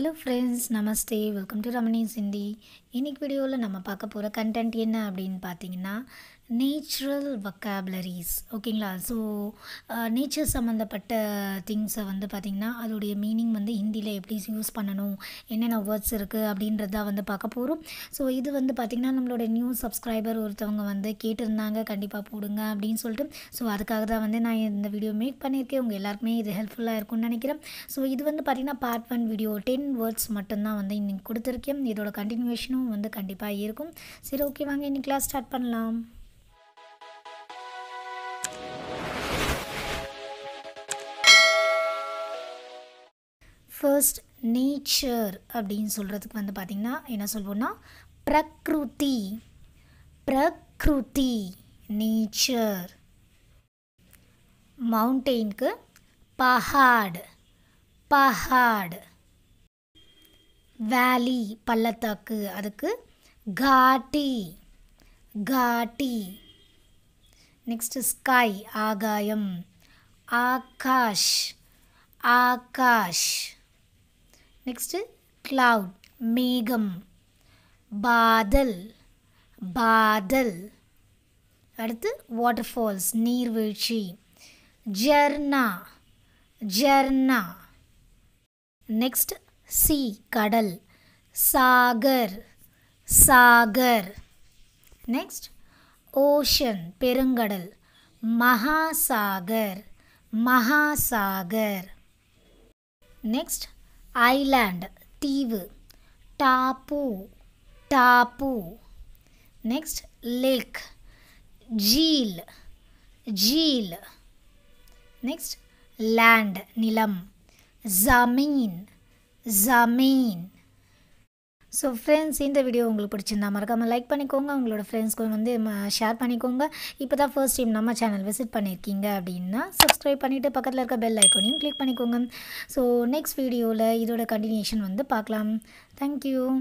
hello friends நமஸ்தே welcome to Ramani Sindhi இன்றைக்கி வீடியோவில் நம்ம பார்க்க போகிற கண்டென்ட் என்ன அப்படின்னு பார்த்தீங்கன்னா நேச்சுரல் வொக்காபுலரிஸ் ஓகேங்களா ஸோ நேச்சர் uh, சம்மந்தப்பட்ட திங்ஸை வந்து பார்த்திங்கன்னா அதோடைய மீனிங் வந்து ஹிந்தியில் எப்படி யூஸ் பண்ணணும் என்னென்ன வேர்ட்ஸ் இருக்குது அப்படின்றத வந்து பார்க்க போகிறோம் ஸோ இது வந்து பார்த்திங்கன்னா நம்மளோட நியூ சப்ஸ்கிரைபர் ஒருத்தவங்க வந்து கேட்டிருந்தாங்க கண்டிப்பாக போடுங்க அப்படின்னு சொல்லிட்டு ஸோ அதுக்காக தான் வந்து நான் இந்த வீடியோ மேக் பண்ணியிருக்கேன் உங்கள் எல்லாருக்குமே இது ஹெல்ப்ஃபுல்லாக இருக்கும்னு நினைக்கிறேன் ஸோ இது வந்து பார்த்திங்கன்னா part one video ten words மட்டும்தான் வந்து இன்றைக்கி கொடுத்துருக்கேன் இதோட கண்டினியூஷனும் வந்து கண்டிப்பாக இருக்கும் சரி ஓகே வாங்க இன்றைக்கி கிளாஸ் ஸ்டார்ட் பண்ணலாம் ஃபர்ஸ்ட் நேச்சர் அப்படின்னு சொல்கிறதுக்கு வந்து பார்த்திங்கன்னா என்ன சொல்வோன்னா பிரக்ருதி பிரக்ருதி நேச்சர் மவுண்டெயின்க்கு பஹாடு பஹாடு வேலி பள்ளத்தாக்கு அதுக்கு காட்டி காட்டி நெக்ஸ்ட்டு ஸ்கை ஆகாயம் ஆகாஷ் ஆகாஷ் நெக்ஸ்ட்டு கிளவுட் மேகம் பாதல் பாதல் அடுத்து வாட்டர்ஃபால்ஸ் நீர்வீழ்ச்சி ஜர்னா ஜர்னா நெக்ஸ்ட் சி கடல் சாகர் சாகர் நெக்ஸ்ட் ஓஷன் பெருங்கடல் மகாசாகர் மகாசாகர் நெக்ஸ்ட் ஐலாண்ட் தீவு டாப்பு டாப்பு நெக்ஸ்ட் லேக் ஜீல் ஜீல் நெக்ஸ்ட் லேண்ட் நிலம் ஜமீன் ஜமீன் ஸோ ஃப்ரெண்ட்ஸ் இந்த வீடியோ உங்களுக்கு பிடிச்சிருந்தா மறக்காமல் லைக் பண்ணிக்கோங்க உங்களோட ஃப்ரெண்ட்ஸ்க்கு வந்து ஷேர் பண்ணிக்கோங்க இப்போ தான் ஃபர்ஸ்ட் டைம் நம்ம சேனல் விசிட் பண்ணியிருக்கீங்க அப்படின்னா சப்ஸ்கிரைப் பண்ணிவிட்டு பக்கத்தில் இருக்க பெல் ஐக்கோனையும் கிளிக் பண்ணிக்கோங்க ஸோ நெக்ஸ்ட் வீடியோவில் இதோட கண்டினியூஷன் வந்து பார்க்கலாம் தேங்க்யூ